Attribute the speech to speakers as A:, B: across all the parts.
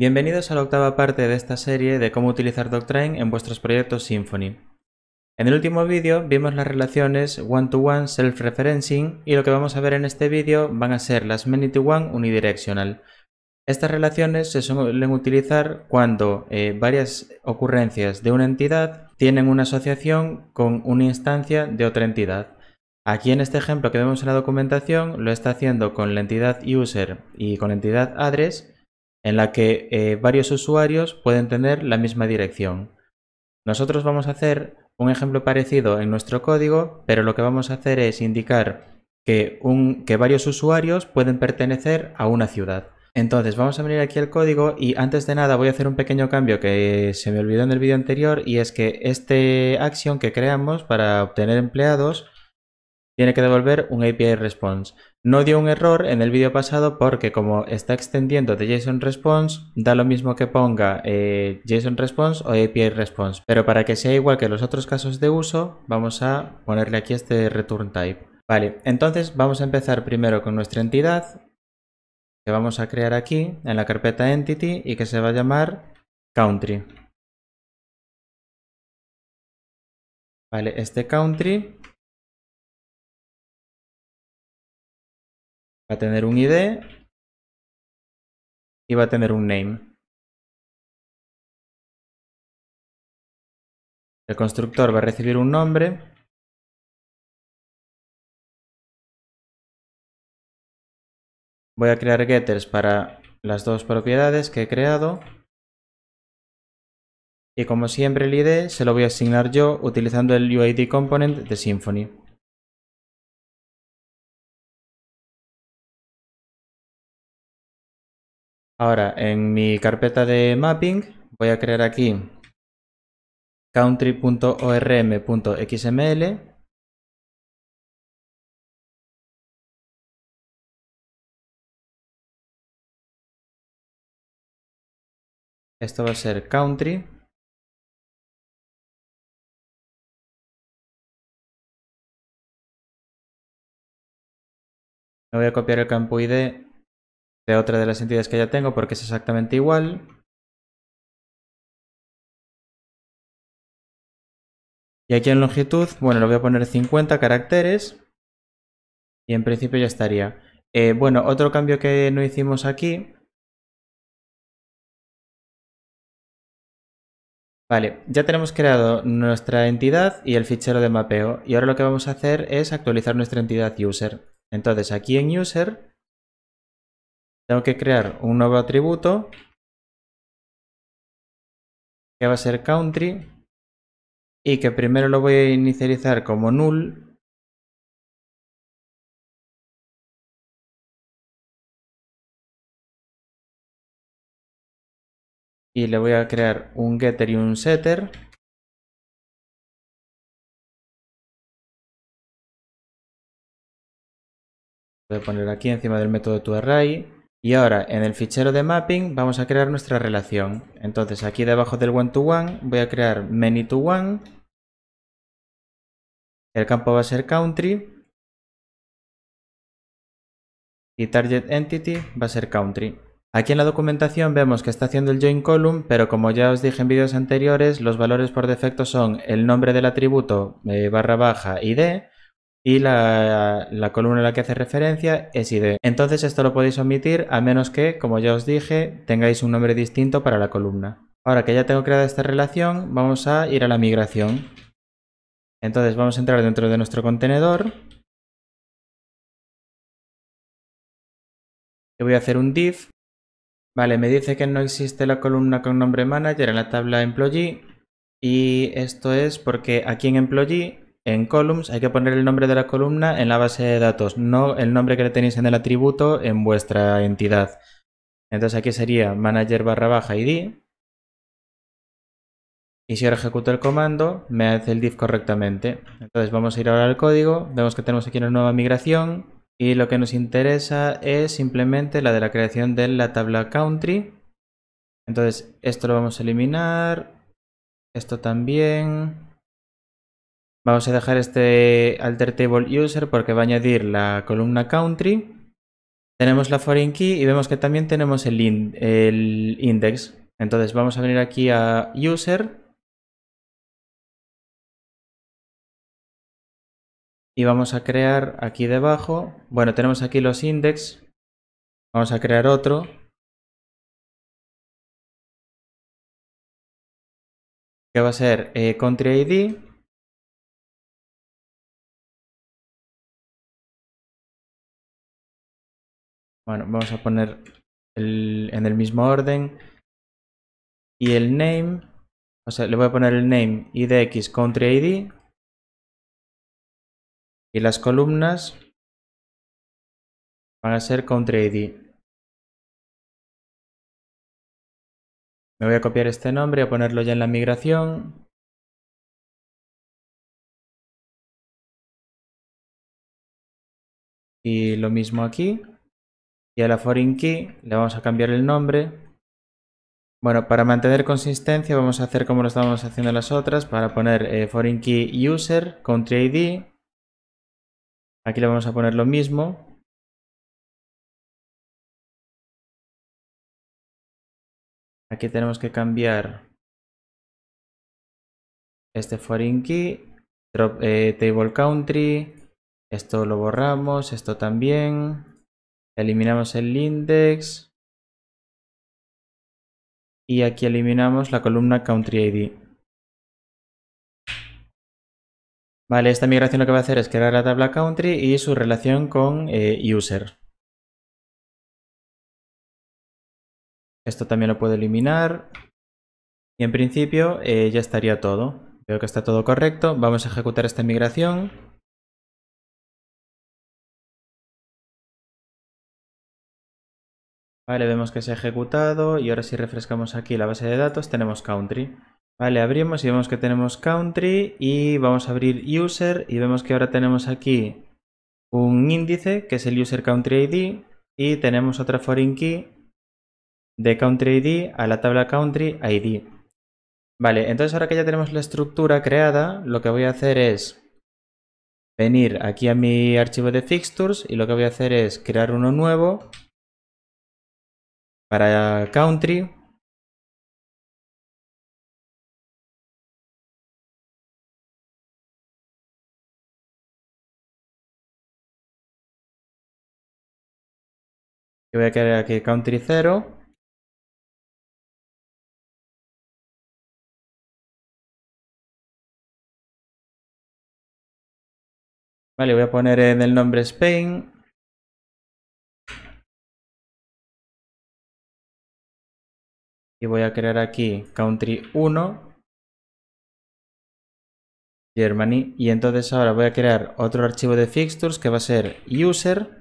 A: Bienvenidos a la octava
B: parte de esta serie de cómo utilizar Doctrine en vuestros proyectos Symfony. En el último vídeo vimos las relaciones one-to-one self-referencing y lo que vamos a ver en este vídeo van a ser las many-to-one unidirectional. Estas relaciones se suelen utilizar cuando eh, varias ocurrencias de una entidad tienen una asociación con una instancia de otra entidad. Aquí en este ejemplo que vemos en la documentación lo está haciendo con la entidad user y con la entidad address en la que eh, varios usuarios pueden tener la misma dirección. Nosotros vamos a hacer un ejemplo parecido en nuestro código, pero lo que vamos a hacer es indicar que, que varios usuarios pueden pertenecer a una ciudad. Entonces vamos a venir aquí al código y antes de nada voy a hacer un pequeño cambio que se me olvidó en el vídeo anterior y es que este action que creamos para obtener empleados tiene que devolver un API response. No dio un error en el vídeo pasado porque como está extendiendo de JSON Response, da lo mismo que ponga eh, JSON Response o API Response. Pero para que sea igual que los otros casos de uso, vamos a ponerle aquí este return type. Vale, entonces vamos a empezar primero con nuestra entidad que vamos a crear aquí en la carpeta entity y que se va a llamar
A: country. Vale, este
C: country Va a tener un ID y va a tener un name. El constructor va a recibir un nombre
B: Voy a crear getters para las dos propiedades que he creado. Y como siempre el ID se lo voy a asignar yo utilizando el UID
A: component de Symfony. Ahora, en mi carpeta de mapping, voy a crear aquí country.orm.xml
C: Esto va a ser country. Me voy a copiar el campo ID de otra de las entidades que ya tengo porque es exactamente igual. Y aquí en longitud,
A: bueno, le voy a poner 50 caracteres y en principio ya estaría. Eh, bueno, otro cambio que no hicimos aquí.
B: Vale, ya tenemos creado nuestra entidad y el fichero de mapeo. Y ahora lo que vamos a hacer es actualizar nuestra entidad user. Entonces aquí en user tengo que crear un nuevo atributo
C: que va a ser country y que primero lo voy a inicializar como null y le voy a crear un getter y un setter
A: voy a poner aquí encima del
B: método toArray y ahora en el fichero de mapping vamos a crear nuestra relación. Entonces aquí debajo del one to one voy a crear many to one. El campo va a ser country. Y target entity va a ser country. Aquí en la documentación vemos que está haciendo el join column, pero como ya os dije en vídeos anteriores, los valores por defecto son el nombre del atributo eh, barra baja id, y la, columna a la que hace referencia es ID. Entonces esto lo podéis omitir a menos que, como ya os dije, tengáis un nombre distinto para la columna. Ahora que ya tengo creada esta relación, vamos a ir a la migración. Entonces
A: vamos a entrar dentro de nuestro contenedor.
B: Y voy a hacer un div. Vale, me dice que no existe la columna con nombre manager en la tabla employee. Y esto es porque aquí en employee en columns hay que poner el nombre de la columna en la base de datos, no el nombre que le tenéis en el atributo en vuestra entidad. Entonces aquí sería manager barra baja id. Y si ahora ejecuto el comando, me hace el div correctamente. Entonces vamos a ir ahora al código, vemos que tenemos aquí una nueva migración, y lo que nos interesa es simplemente la de la creación de la tabla country. Entonces esto lo vamos a eliminar, esto también, Vamos a dejar este alter table user porque va a añadir la columna country. Tenemos la foreign key y vemos que también tenemos el, el index. Entonces vamos a venir aquí a user.
A: Y vamos a crear aquí debajo, bueno, tenemos aquí los index,
C: vamos a crear otro. Que va a ser eh, country ID
B: Bueno, vamos a poner en el mismo orden. Y el name, o sea, le voy a poner el name idx country id.
A: Y las columnas van a ser
C: country id. Me voy a copiar este nombre, a ponerlo ya en la migración. Y lo mismo aquí
B: y a la foreign key le vamos a cambiar el nombre. Bueno, para mantener consistencia vamos a hacer como lo estábamos haciendo las otras, para poner eh, foreign key user, country ID. Aquí le vamos a poner lo mismo.
C: Aquí tenemos que cambiar
A: este foreign eh, key,
B: table country, esto lo borramos, esto también. Eliminamos el index. Y aquí eliminamos la columna country ID. Vale, esta migración lo que va a hacer es crear la tabla country y su relación con eh, user.
A: Esto también lo puedo eliminar. Y en principio eh, ya estaría todo. Veo que está todo correcto. Vamos a ejecutar esta
C: migración.
B: Vale, vemos que se ha ejecutado y ahora si refrescamos aquí la base de datos tenemos country. Vale, abrimos y vemos que tenemos country y vamos a abrir user y vemos que ahora tenemos aquí un índice que es el user country ID y tenemos otra foreign key de country ID a la tabla country ID. Vale, entonces ahora que ya tenemos la estructura creada, lo que voy a hacer es venir aquí a mi archivo de fixtures y lo que voy a hacer es crear uno nuevo
A: para country
C: voy a crear aquí country 0. Vale, voy a poner en el nombre Spain. y voy a crear aquí
A: country 1 Germany y entonces ahora voy a crear otro archivo de fixtures que va a ser user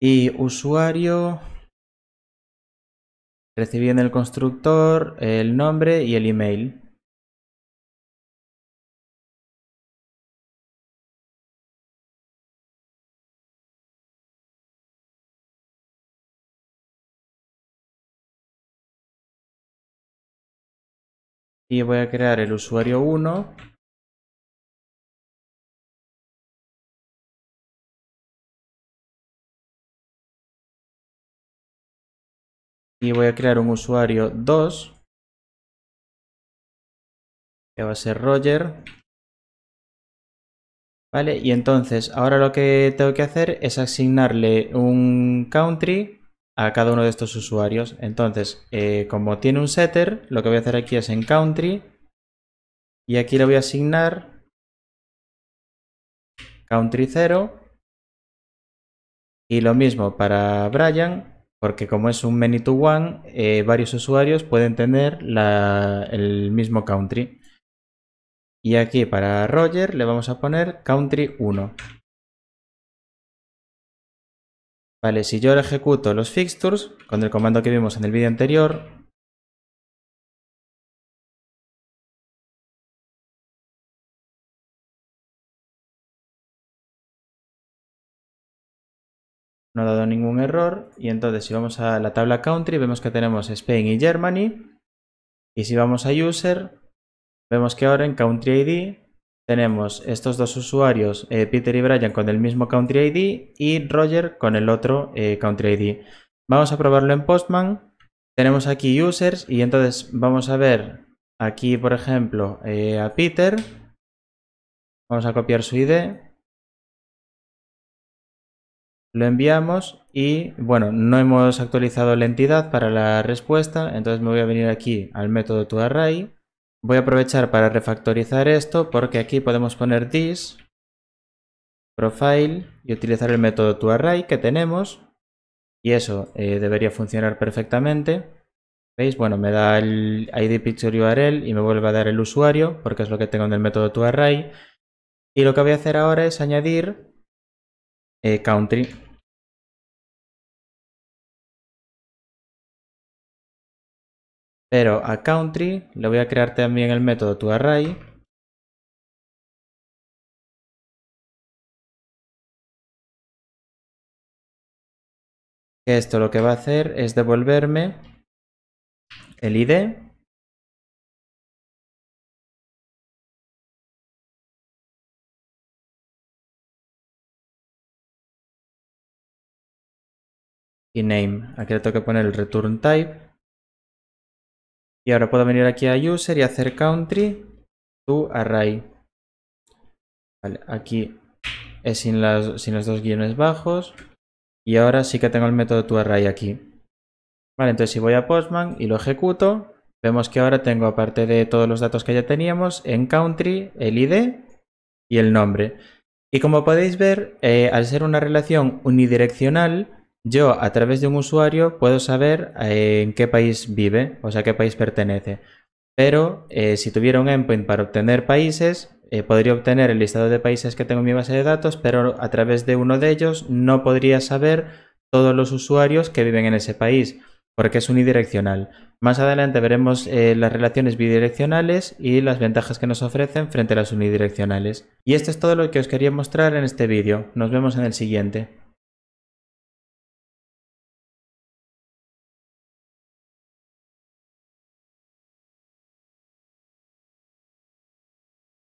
C: Y usuario, recibí en el constructor el nombre y el email. Y voy a crear el usuario 1 y voy a crear un usuario 2
B: que va a ser Roger. Vale, y entonces ahora lo que tengo que hacer es asignarle un country a cada uno de estos usuarios. Entonces, eh, como tiene un setter, lo que voy a hacer aquí es en country y aquí le voy a asignar country 0 y lo mismo para Brian porque como es un many to one, eh, varios usuarios pueden tener el mismo country. Y aquí para Roger le vamos a poner country 1.
A: Vale, si yo ejecuto los fixtures con el
C: comando que vimos en el vídeo anterior,
B: no ha dado ningún error. Y entonces si vamos a la tabla country vemos que tenemos Spain y Germany. Y si vamos a user, vemos que ahora en country ID tenemos estos dos usuarios, eh, Peter y Brian con el mismo country ID y Roger con el otro eh, country ID. Vamos a probarlo en Postman. Tenemos aquí users y entonces vamos a ver aquí, por ejemplo, eh, a Peter. Vamos a copiar su ID lo enviamos y bueno, no hemos actualizado la entidad para la respuesta, entonces me voy a venir aquí al método toArray. Voy a aprovechar para refactorizar esto porque aquí podemos poner this, profile y utilizar el método toArray que tenemos. Y eso eh, debería funcionar perfectamente. ¿Veis? Bueno, me da el ID picture URL y me vuelve a dar el usuario porque es lo que tengo en el método toArray. Y lo que voy a hacer ahora es añadir
C: eh, country. Pero a country le voy a crear también el método array, Esto lo que va a hacer es devolverme el ID y name. Aquí le tengo que poner el
A: return type. Y ahora puedo venir aquí a user y hacer country
B: to array. aquí es sin, sin los dos guiones bajos. Y ahora sí que tengo el método to array aquí. Vale, entonces si voy a Postman y lo ejecuto, vemos que ahora tengo, aparte de todos los datos que ya teníamos, en country el ID y el nombre. Y como podéis ver, eh, al ser una relación unidireccional, yo a través de un usuario puedo saber eh, en qué país vive, o sea, qué país pertenece. Pero eh, si tuviera un endpoint para obtener países, eh, podría obtener el listado de países que tengo en mi base de datos, pero a través de uno de ellos no podría saber todos los usuarios que viven en ese país, porque es unidireccional. Más adelante veremos las relaciones bidireccionales y las ventajas que nos ofrecen frente a las unidireccionales. Y esto es todo lo que os quería mostrar en este vídeo. Nos vemos en el siguiente.